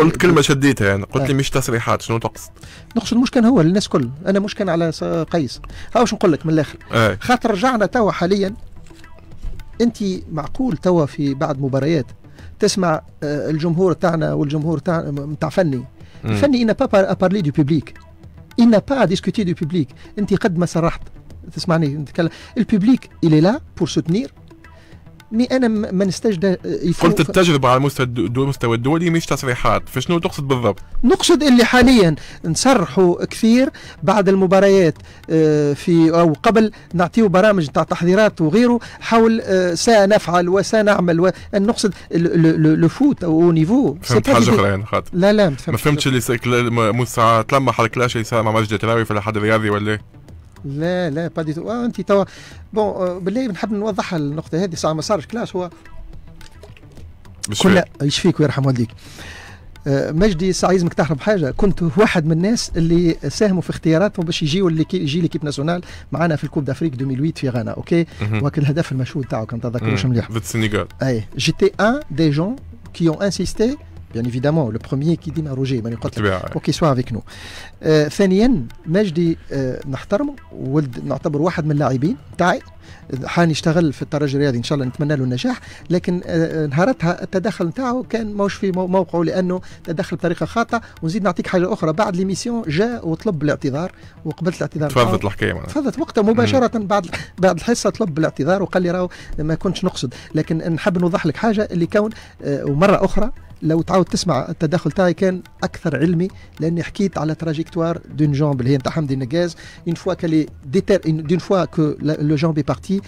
قلت كلمه شديتها يعني قلت لي آه. مش تصريحات شنو تقصد؟ نقصد مش كان هو للناس كل انا مش كان على قيس ها واش نقول لك من الاخر آه. خاطر رجعنا توا حاليا انت معقول توا في بعض مباريات تسمع آه، الجمهور تاعنا والجمهور تاع نتاع فني فني ان با بارلي دو بيبليك ان با ديسكوتي دو بيبليك انت قد ما صرحت تسمعني نتكلم الببليك الي لا بور سوتنير مي انا ما نستجد آه، قلت التجربه على مستوى المستوى الدولي مش تصريحات فشنو تقصد بالضبط؟ نقصد اللي حاليا نصرحوا كثير بعد المباريات آه، في او قبل نعطيو برامج تاع تحضيرات وغيره حول آه، سنفعل وسنعمل و... نقصد لو فوت او نيفو فهمت حاجه اخرى يعني خاطر لا لا ما فهمتش اللي ساعه تلمح على الكلاش اللي صار مع مجد التراوي في الاتحاد الرياضي ولا إيه؟ لا لا با دي تو انت توا بون آه، بالله نحب نوضح النقطه هذه ساعه ما صارش كلاش هو كل يشفيك ويرحم والديك آه، مجدي سعيد تحرم بحاجه كنت واحد من الناس اللي ساهموا في اختياراتهم باش يجيو اللي يجي ليكيب ناسيونال معنا في الكوب دافريك 2008 في غانا اوكي وكان الهدف المشهود تاعو كان تذكروش مليح ضد السنغال اي جيتي ان دي جون كي اون انسيستي bien لو le كي ديما dit Roger, pour qu'il soit سوا افيك نو ثانيا مجدي آه نحترمه ولد نعتبر واحد من اللاعبين تاعي حان يشتغل في الترجي الرياضي ان شاء الله نتمنى له النجاح لكن آه, آه، نهارتها التدخل نتاعه كان ماهوش في موقعه لانه تدخل بطريقه خاطئه ونزيد نعطيك حاجه اخرى بعد ليميسيون جاء وطلب الاعتذار وقبلت الاعتذار تفضلت آه، الحكايه تفضلت وقتها مباشره بعد بعد الحصه طلب الاعتذار وقال لي راهو ما كنتش نقصد لكن نحب نوضح لك حاجه اللي كون آه، ومره اخرى لو تعاود تسمع التدخل تاعي كان اكثر علمي لاني حكيت على تراجيكتوار دون جامب اللي هي نتاع حمدي النقاز اون فوا كالي دون فوا كو لو جامب اي بارتي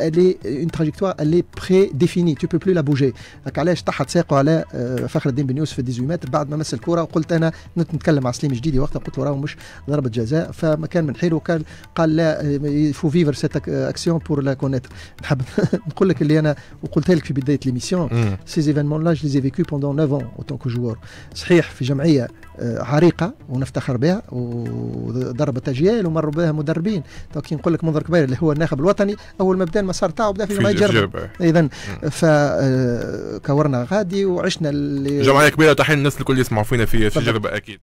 الي اون تراجيكتوار الي بري ديفيني تو بو بلو لا بوجي علاش تحت ساقه على آه، فخر الدين بن يوسف في 18 متر بعد ما مس الكره وقلت انا نتكلم مع سليم جديدي وقتها قلت له راهو مش ضربه جزاء فما كان من حيره كان قال لا فو فيفر سيت اكسيون بور لا كونيتر نحب نقول لك اللي انا وقلتها لك في بدايه ليميسيون سي ايفينمون لا جي لي فيكو دون افون اوتون كو جوار صحيح في جمعيه آه، عريقه ونفتخر بها وضربت اجيال ومروا بها مدربين دونك كي نقول لك منظر كبير اللي هو الناخب الوطني اول ما بدا المسار تاعو بدا في جمعيه جربه اذا فكورنا غادي وعشنا جمعيه كبيره تحية الناس الكل يسمعوا فينا في في جربه اكيد